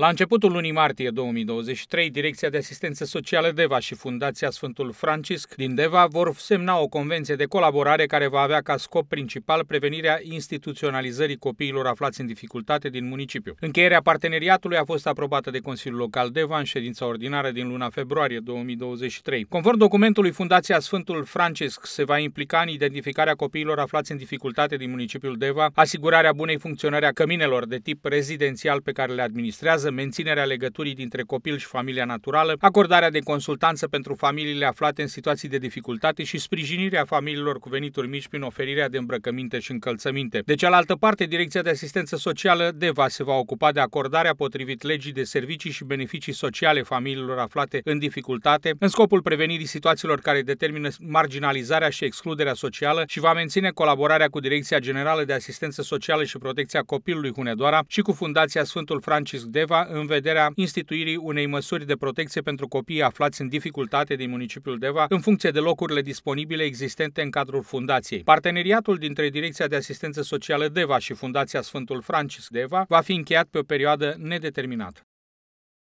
La începutul lunii martie 2023, Direcția de Asistență Socială Deva și Fundația Sfântul Francisc din Deva vor semna o convenție de colaborare care va avea ca scop principal prevenirea instituționalizării copiilor aflați în dificultate din municipiu. Încheierea parteneriatului a fost aprobată de Consiliul Local Deva în ședința ordinară din luna februarie 2023. Conform documentului, Fundația Sfântul Francisc se va implica în identificarea copiilor aflați în dificultate din municipiul Deva, asigurarea bunei funcționări a căminelor de tip rezidențial pe care le administrează, vizează menținerea legăturii dintre copil și familia naturală, acordarea de consultanță pentru familiile aflate în situații de dificultate și sprijinirea familiilor cu venituri mici prin oferirea de îmbrăcăminte și încălțăminte. De cealaltă parte, Direcția de Asistență Socială DEVA se va ocupa de acordarea potrivit legii de servicii și beneficii sociale familiilor aflate în dificultate, în scopul prevenirii situațiilor care determină marginalizarea și excluderea socială și va menține colaborarea cu Direcția Generală de Asistență Socială și Protecția Copilului Hunedoara și cu Fundația Sfântul Francis DEVA Craiova în vederea instituirii unei măsuri de protecție pentru copiii aflați în dificultate din municipiul Deva, în funcție de locurile disponibile existente în cadrul fundației. Parteneriatul dintre Direcția de Asistență Socială Deva și Fundația Sfântul Francis Deva va fi încheiat pe o perioadă nedeterminată.